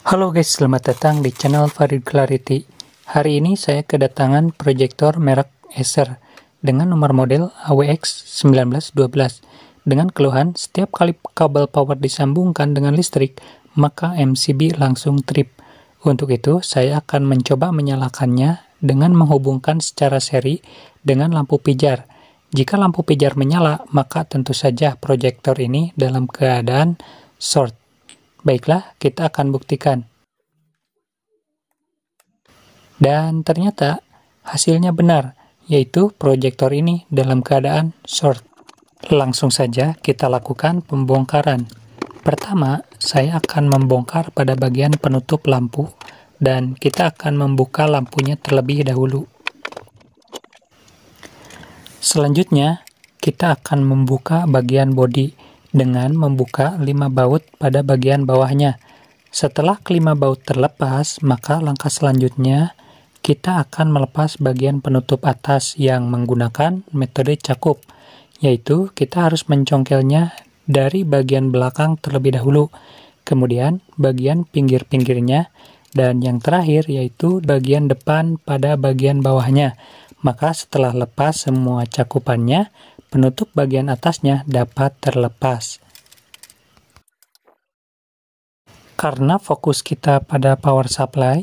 Halo guys, selamat datang di channel Farid Clarity. Hari ini saya kedatangan proyektor merek Acer dengan nomor model AWX1912 dengan keluhan setiap kali kabel power disambungkan dengan listrik, maka MCB langsung trip. Untuk itu, saya akan mencoba menyalakannya dengan menghubungkan secara seri dengan lampu pijar. Jika lampu pijar menyala, maka tentu saja proyektor ini dalam keadaan short. Baiklah, kita akan buktikan. Dan ternyata hasilnya benar, yaitu proyektor ini dalam keadaan short. Langsung saja kita lakukan pembongkaran. Pertama, saya akan membongkar pada bagian penutup lampu dan kita akan membuka lampunya terlebih dahulu. Selanjutnya, kita akan membuka bagian bodi dengan membuka lima baut pada bagian bawahnya. Setelah kelima baut terlepas, maka langkah selanjutnya kita akan melepas bagian penutup atas yang menggunakan metode cakup, yaitu kita harus mencongkelnya dari bagian belakang terlebih dahulu, kemudian bagian pinggir-pinggirnya, dan yang terakhir yaitu bagian depan pada bagian bawahnya. Maka setelah lepas semua cakupannya, penutup bagian atasnya dapat terlepas. Karena fokus kita pada power supply,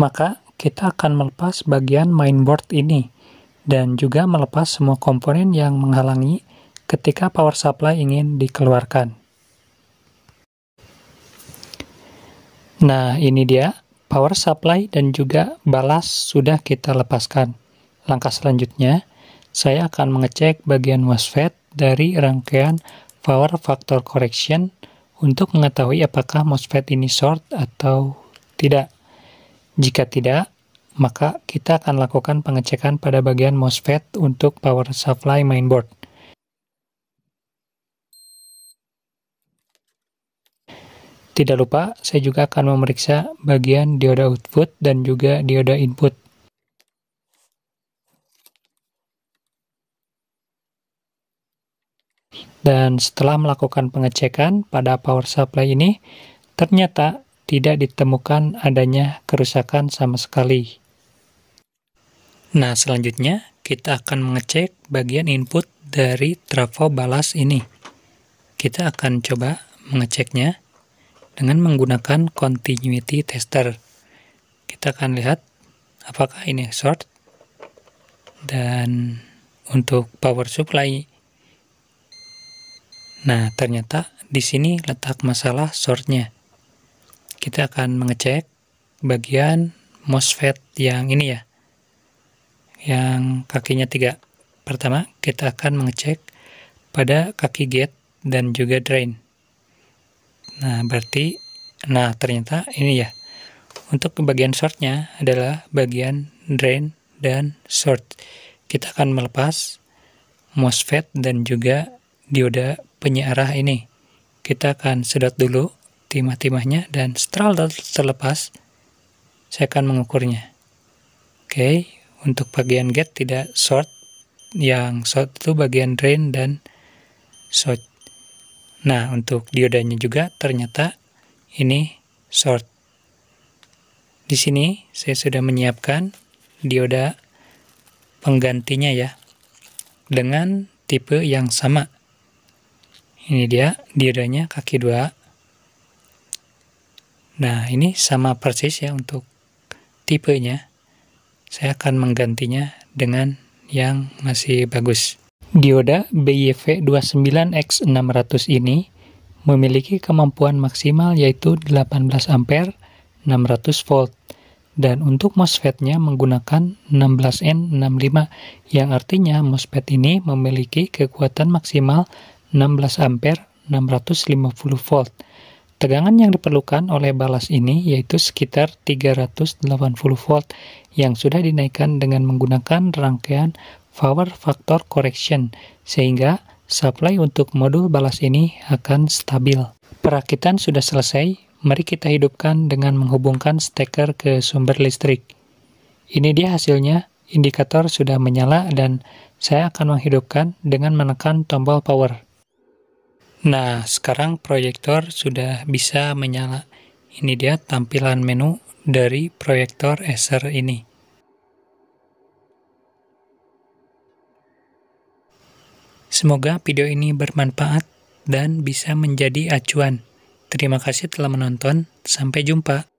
maka kita akan melepas bagian mainboard ini dan juga melepas semua komponen yang menghalangi ketika power supply ingin dikeluarkan. Nah, ini dia power supply dan juga balas sudah kita lepaskan. Langkah selanjutnya, saya akan mengecek bagian MOSFET dari rangkaian power factor correction untuk mengetahui apakah MOSFET ini short atau tidak. Jika tidak, maka kita akan lakukan pengecekan pada bagian MOSFET untuk power supply mainboard. Tidak lupa, saya juga akan memeriksa bagian dioda output dan juga dioda input. Dan setelah melakukan pengecekan pada power supply ini, ternyata tidak ditemukan adanya kerusakan sama sekali. Nah, selanjutnya kita akan mengecek bagian input dari trafo balas ini. Kita akan coba mengeceknya dengan menggunakan continuity tester. Kita akan lihat apakah ini short dan untuk power supply Nah, ternyata di sini letak masalah shortnya. Kita akan mengecek bagian MOSFET yang ini ya, yang kakinya tiga. Pertama, kita akan mengecek pada kaki gate dan juga drain. Nah, berarti, nah ternyata ini ya, untuk bagian shortnya adalah bagian drain dan short. Kita akan melepas MOSFET dan juga dioda penyiarah ini. Kita akan sedot dulu timah-timahnya dan setelah terlepas, saya akan mengukurnya. Oke, untuk bagian gate tidak short, yang short itu bagian drain dan short. Nah, untuk diodanya juga ternyata ini short. Di sini saya sudah menyiapkan dioda penggantinya ya, dengan tipe yang sama ini dia diodanya kaki dua nah ini sama persis ya untuk tipenya saya akan menggantinya dengan yang masih bagus dioda BYV29X600 ini memiliki kemampuan maksimal yaitu 18 ampere 600 volt dan untuk mosfetnya nya menggunakan 16N65 yang artinya MOSFET ini memiliki kekuatan maksimal 16 ampere 650 volt. Tegangan yang diperlukan oleh balas ini yaitu sekitar 380 volt yang sudah dinaikkan dengan menggunakan rangkaian power factor correction sehingga supply untuk modul balas ini akan stabil. Perakitan sudah selesai, mari kita hidupkan dengan menghubungkan steker ke sumber listrik. Ini dia hasilnya, indikator sudah menyala dan saya akan menghidupkan dengan menekan tombol power. Nah, sekarang proyektor sudah bisa menyala. Ini dia tampilan menu dari proyektor Acer ini. Semoga video ini bermanfaat dan bisa menjadi acuan. Terima kasih telah menonton. Sampai jumpa.